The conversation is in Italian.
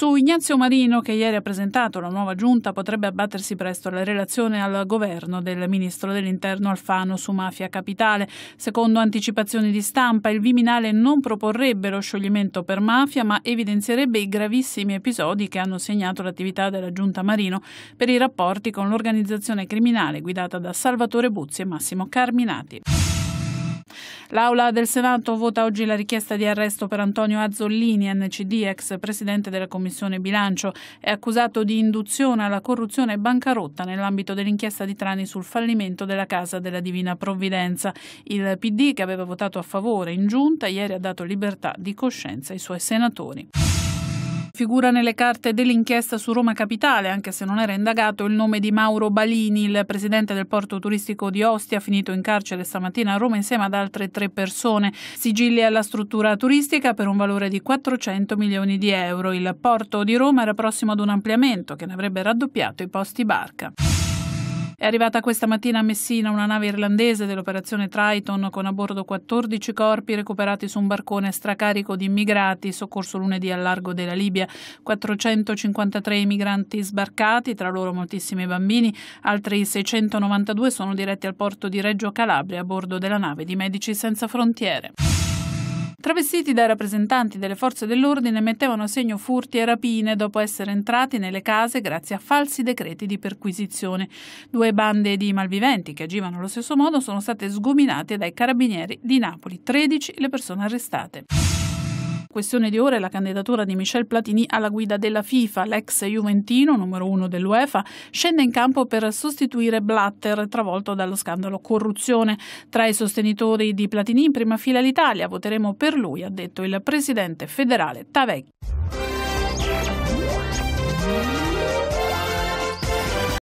Su Ignazio Marino, che ieri ha presentato la nuova giunta, potrebbe abbattersi presto la relazione al governo del ministro dell'interno Alfano su Mafia Capitale. Secondo anticipazioni di stampa, il Viminale non proporrebbe lo scioglimento per mafia, ma evidenzierebbe i gravissimi episodi che hanno segnato l'attività della giunta Marino per i rapporti con l'organizzazione criminale guidata da Salvatore Buzzi e Massimo Carminati. L'Aula del Senato vota oggi la richiesta di arresto per Antonio Azzollini, NCD, ex presidente della Commissione Bilancio. È accusato di induzione alla corruzione e bancarotta nell'ambito dell'inchiesta di Trani sul fallimento della Casa della Divina Provvidenza. Il PD, che aveva votato a favore in giunta, ieri ha dato libertà di coscienza ai suoi senatori. Figura nelle carte dell'inchiesta su Roma Capitale, anche se non era indagato, il nome di Mauro Balini, il presidente del porto turistico di Ostia, finito in carcere stamattina a Roma insieme ad altre tre persone. Sigilli alla struttura turistica per un valore di 400 milioni di euro. Il porto di Roma era prossimo ad un ampliamento che ne avrebbe raddoppiato i posti barca. È arrivata questa mattina a Messina una nave irlandese dell'operazione Triton con a bordo 14 corpi recuperati su un barcone stracarico di immigrati soccorso lunedì al largo della Libia. 453 migranti sbarcati, tra loro moltissimi bambini, altri 692 sono diretti al porto di Reggio Calabria a bordo della nave di Medici Senza Frontiere. Travestiti da rappresentanti delle forze dell'ordine mettevano a segno furti e rapine dopo essere entrati nelle case grazie a falsi decreti di perquisizione. Due bande di malviventi che agivano allo stesso modo sono state sgominate dai carabinieri di Napoli, 13 le persone arrestate. Questione di ore la candidatura di Michel Platini alla guida della FIFA. L'ex Juventino, numero uno dell'UEFA, scende in campo per sostituire Blatter, travolto dallo scandalo corruzione. Tra i sostenitori di Platini in prima fila l'Italia. Voteremo per lui, ha detto il presidente federale Tavecchi.